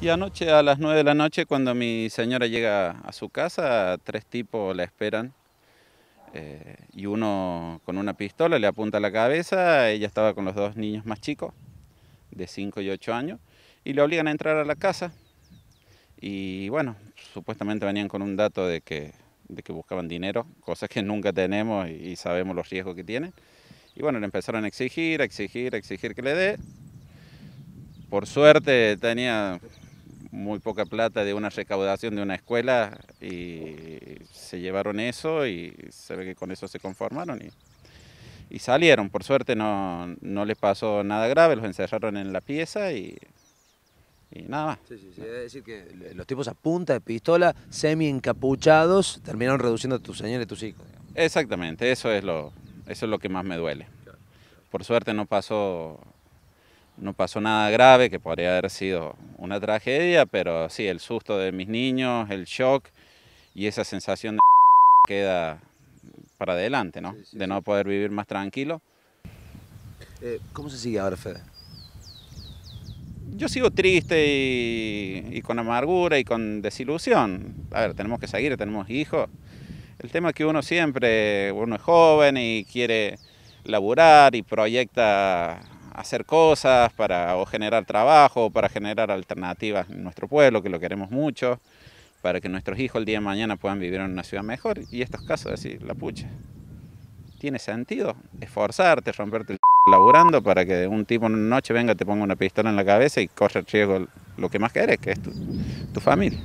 Y anoche a las 9 de la noche, cuando mi señora llega a su casa, tres tipos la esperan. Eh, y uno con una pistola le apunta a la cabeza. Ella estaba con los dos niños más chicos, de 5 y 8 años, y le obligan a entrar a la casa. Y bueno, supuestamente venían con un dato de que, que buscaban dinero, cosas que nunca tenemos y, sabemos los riesgos que tienen. Y bueno, le empezaron a exigir, a exigir, a exigir que le dé. Por suerte tenía muy poca plata de una recaudación de una escuela y se llevaron eso y se ve que con eso se conformaron y, salieron. Por suerte no, no les pasó nada grave, los encerraron en la pieza y, y nada más. Sí, sí, sí. Es decir, que los tipos a punta de pistola, semi encapuchados, terminaron reduciendo a tus señores, y tus hijos. Exactamente, eso es lo, eso es lo que más me duele. Por suerte no pasó, no pasó nada grave que podría haber sido una tragedia, pero sí, el susto de mis niños, el shock y esa sensación de queda para adelante, ¿no? de no poder vivir más tranquilo. Eh, ¿Cómo se sigue ahora, Fede? Yo sigo triste y, con amargura y con desilusión. A ver, tenemos que seguir, tenemos hijos. El tema es que uno siempre, uno es joven y quiere laburar y proyecta hacer cosas, para o generar trabajo, para generar alternativas en nuestro pueblo, que lo queremos mucho, para que nuestros hijos el día de mañana puedan vivir en una ciudad mejor. Y estos casos, así la pucha, ¿tiene sentido esforzarte, romperte el laburando para que un tipo en una noche venga, te ponga una pistola en la cabeza y corra el riesgo lo que más querés, que es tu familia?